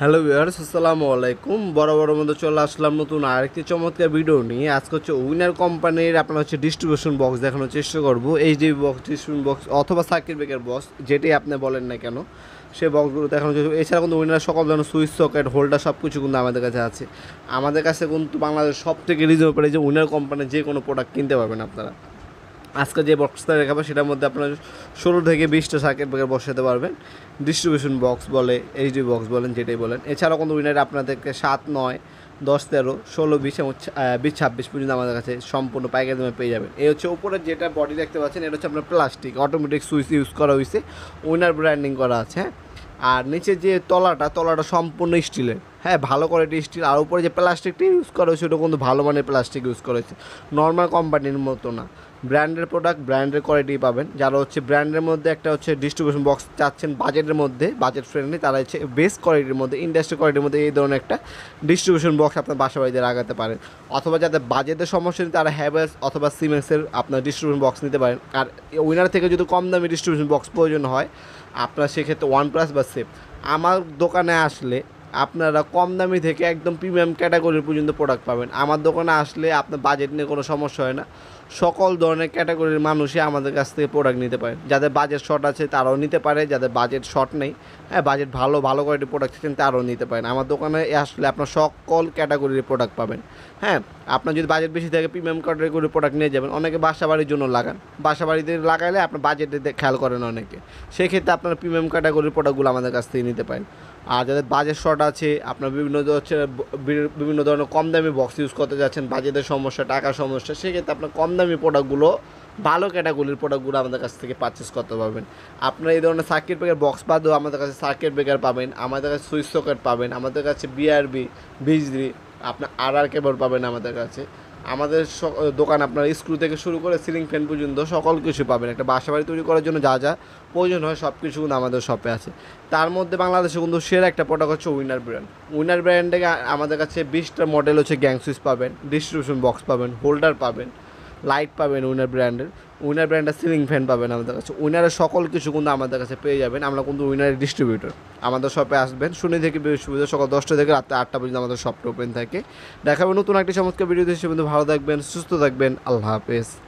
Hello viewers আসসালামু আলাইকুম বড় বড় মতো চলে আসলাম নতুন আরেকটি চমৎকার ভিডিও নিয়ে আজকে হচ্ছে উইনার কোম্পানির আপনার হচ্ছে ডিস্ট্রিবিউশন বক্স দেখানোর চেষ্টা করবো এইচডিবি বক্স ডিস্ট্রিবিউশন বক্স অথবা সার্কিট ব্রেকের বক্স যেটি আপনি বলেন না কেন সে বক্সগুলো দেখানো চেষ্টা এছাড়া কিন্তু উইনার সকল ধরনের সুইচ সকেট হোল্ডার সব কিছু কিন্তু আমাদের কাছে আছে আমাদের কাছে কিন্তু বাংলাদেশ সব থেকে রিজনেবল যে উইনার কোম্পানির যে কোনো প্রোডাক্ট কিনতে পারবেন আপনারা আজকে যে বক্সটা দেখাবো সেটার মধ্যে আপনারা ষোলো থেকে বিশটা সার্কিট ব্রেকার বসাতে পারবেন ডিস্ট্রিবিউশন বক্স বলে এইচডি বক্স বলেন যেটাই বলেন এছাড়াও কোনো উইনারে আপনাদেরকে সাত নয় দশ তেরো ষোলো বিশ এবং বিশ ছাব্বিশ পর্যন্ত আমাদের কাছে সম্পূর্ণ পাইকারি দামে পেয়ে যাবেন এই হচ্ছে ওপরের যেটা বডি দেখতে পাচ্ছেন এটা হচ্ছে আপনার প্লাস্টিক অটোমেটিক সুইচ ইউজ করা হয়েছে উইনার ব্র্যান্ডিং করা আছে হ্যাঁ। আর নিচে যে তলাটা তলাটা সম্পূর্ণ স্টিলের হ্যাঁ ভালো কোয়ালিটির স্টিল আর উপরে যে প্লাস্টিকটি ইউজ করা হয়েছে ওটা কিন্তু ভালো মানের প্লাস্টিক ইউজ করা হয়েছে নর্মাল কোম্পানির মতো না ব্র্যান্ডের প্রোডাক্ট ব্র্যান্ডের কোয়ালিটি পাবেন যারা হচ্ছে ব্র্যান্ডের মধ্যে একটা হচ্ছে ডিস্ট্রিবিউশন বক্স চাচ্ছেন বাজেটের মধ্যে বাজেট ফ্রেন্ডলি তারা হচ্ছে বেস্ট কোয়ালিটির মধ্যে ইন্ডাস্ট্রি কোয়ালিটির মধ্যে এই ধরনের একটা ডিস্ট্রিবিউশন বক্স আপনার বাসা বাড়িতে লাগাতে পারেন অথবা যাদের বাজেটের সমস্যা নেই তারা হ্যাভেলস অথবা সিমেন্সের আপনার ডিস্ট্রিবিউশন বক্স নিতে পারেন আর উইনার থেকে যদি কম দামে ডিস্ট্রিবিউশন বক্স প্রয়োজন হয় আপনার সেক্ষেত্রে ওয়ান প্লাস বা সেফ আমার দোকানে আসলে আপনারা কম দামি থেকে একদম প্রিমিয়াম ক্যাটাগরি পর্যন্ত প্রোডাক্ট পাবেন আমার দোকানে আসলে আপনার বাজেট নিয়ে কোনো সমস্যা হয় না সকল ধরনের ক্যাটাগরির মানুষই আমাদের কাছ থেকে প্রোডাক্ট নিতে পারেন যাদের বাজেট শর্ট আছে তারাও নিতে পারে যাদের বাজেট শর্ট নেই হ্যাঁ বাজেট ভালো ভালো কোয়ালিটির প্রোডাক্ট থাকেন তারাও নিতে পারেন আমার দোকানে আসলে আপনার সকল ক্যাটাগরির প্রোডাক্ট পাবেন হ্যাঁ আপনার যদি বাজেট বেশি থাকে প্রিমিয়াম ক্যাটাগরির প্রোডাক্ট নিয়ে যাবেন অনেকে বাসা বাড়ির জন্য লাগান বাসা বাড়িতে লাগাইলে আপনার বাজেটে খেয়াল করেন অনেকে সেক্ষেত্রে আপনারা প্রিমিয়াম ক্যাটাগরির প্রোডাক্টগুলো আমাদের কাছ থেকে নিতে পারেন আর যাদের বাজেট শর্ট আছে আপনার বিভিন্ন হচ্ছে বিভিন্ন ধরনের কম দামি বক্স ইউজ করতে যাচ্ছেন বাজেটের সমস্যা টাকার সমস্যা সেক্ষেত্রে আপনার কম দামি প্রোডাক্টগুলো ভালো ক্যাটাগরির প্রোডাক্টগুলো আমাদের কাছ থেকে পারচেস করতে পারবেন আপনারা এই ধরনের সার্কিট ব্রেকার বক্স বাদেও আমাদের কাছে সার্কিট ব্রেকার পাবেন আমাদের কাছে সুইচ সকেট পাবেন আমাদের কাছে বিআরবি বিজলি আপনার আর আর কেবল পাবেন আমাদের কাছে আমাদের দোকান আপনার স্ক্রু থেকে শুরু করে সিলিং ফ্যান পর্যন্ত সকল কিছু পাবেন একটা বাসা বাড়ি তৈরি করার জন্য যা যা প্রয়োজন হয় সব কিছু কিন্তু আমাদের শপে আছে তার মধ্যে বাংলাদেশে কিন্তু সেরা একটা প্রোডাক্ট হচ্ছে উইনার ব্র্যান্ড উইনার ব্র্যান্ডে আমাদের কাছে বিশটা মডেল হচ্ছে গ্যাং সুইচ পাবেন ডিস্ট্রিবিউশন বক্স পাবেন হোল্ডার পাবেন লাইট পাবেন উইনার ব্র্যান্ডের উইনার ব্র্যান্ডের সিলিং ফ্যান পাবেন আমাদের কাছে উইনারের সকল কিছু কিন্তু আমাদের কাছে পেয়ে যাবেন আমরা কিন্তু উইনারের ডিস্ট্রিবিউটর আমাদের শপে আসবেন শুনে থেকে বৃহস্পতিবার সকাল দশটা থেকে রাত্রে আটটা পর্যন্ত আমাদের শপটা ওপেন থাকে দেখাবেন নতুন একটি চমৎকার ভিডিও দেশে কিন্তু ভালো থাকবেন সুস্থ থাকবেন আল্লাহ হাফেজ